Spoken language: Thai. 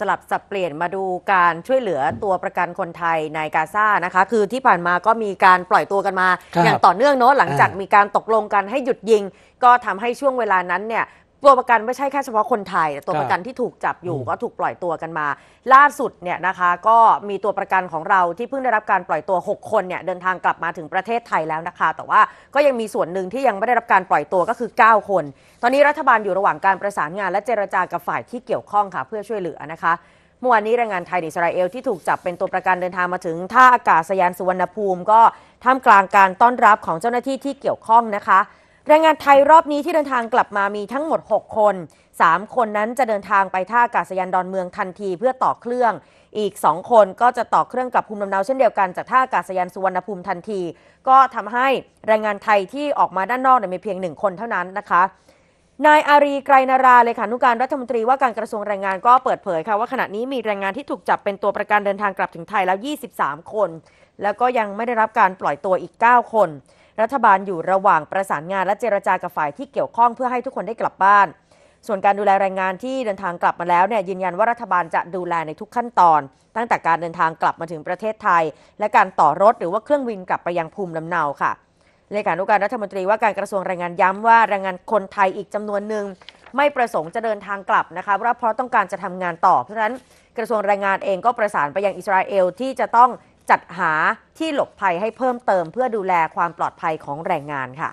สลับสับเปลี่ยนมาดูการช่วยเหลือตัวประกันคนไทยในกาซานะคะ คือที่ผ่านมาก็มีการปล่อยตัวกันมา อย่างต่อเนื่องเนาะหลังจากมีการตกลงกันให้หยุดยิง ก็ทำให้ช่วงเวลานั้นเนี่ยตัวประกันไม่ใช่แค่เฉพาะคนไทยแต่ตัวประกันที่ถูกจับอยู่ก็ถูกปล่อยตัวกันมา ล่าสุดเนี่ยนะคะ ก็มีตัวประกันของเราที่เพิ่งได้รับการปล่อยตัว 6 คนเนี่ยเดินทางกลับมาถึงประเทศไทยแล้วนะคะ แต่ว่าก็ยังมีส่วนหนึ่งที่ยังไม่ได้รับการปล่อยตัวก็คือ 9 คน ตอนนี้รัฐบาลอยู่ระหว่างการประสานงาน และเจรจากับฝ่ายที่เกี่ยวข้องค่ะเพื่อช่วยเหลือนะคะ เมื่อวานนี้แรงงานไทยอิสราเอลที่ถูกจับเป็นตัวประกันเดินทางมาถึงท่าอากาศยานสุวรรณภูมิ ก็ท่ามกลางการต้อนรับของเจ้าหน้าที่ที่เกี่ยวข้องนะคะแรงงานไทยรอบนี้ที่เดินทางกลับมามีทั้งหมด 6 คน 3 คนนั้นจะเดินทางไปท่าอากาศยานดอนเมืองทันทีเพื่อต่อเครื่อง อีก 2 คนก็จะต่อเครื่องกลับภูมิลำเนาเช่นเดียวกันจากท่าอากาศยานสุวรรณภูมิทันที ก็ทำให้แรงงานไทยที่ออกมาด้านนอกมีเพียง 1 คนเท่านั้นนะคะ นายอารี ไกรนารา เลขานุการรัฐมนตรีว่าการกระทรวงแรงงานก็เปิดเผยค่ะว่าขณะนี้มีแรงงานที่ถูกจับเป็นตัวประกันเดินทางกลับถึงไทยแล้ว23 คน แล้วก็ยังไม่ได้รับการปล่อยตัวอีก 9 คนรัฐบาลอยู่ระหว่างประสานงาน และเจรจากับฝ่ายที่เกี่ยวข้องเพื่อให้ทุกคนได้กลับบ้าน ส่วนการดูแลแรงงานที่เดินทางกลับมาแล้วเนี่ยยืนยันว่ารัฐบาลจะดูแลในทุกขั้นตอน ตั้งแต่การเดินทางกลับมาถึงประเทศไทย และการต่อรถหรือว่าเครื่องบินกลับไปยังภูมิลำเนาค่ะเลขานุการรัฐมนตรีว่าการกระทรวงแรงงานย้ำว่าแรงงานคนไทยอีกจำนวนหนึ่งไม่ประสงค์จะเดินทางกลับนะคะเพราะต้องการจะทำงานต่อเพราะฉะนั้นกระทรวงแรงงานเองก็ประสานไปยังอิสราเอลที่จะต้องจัดหาที่หลบภัยให้เพิ่มเติมเพื่อดูแลความปลอดภัยของแรงงานค่ะ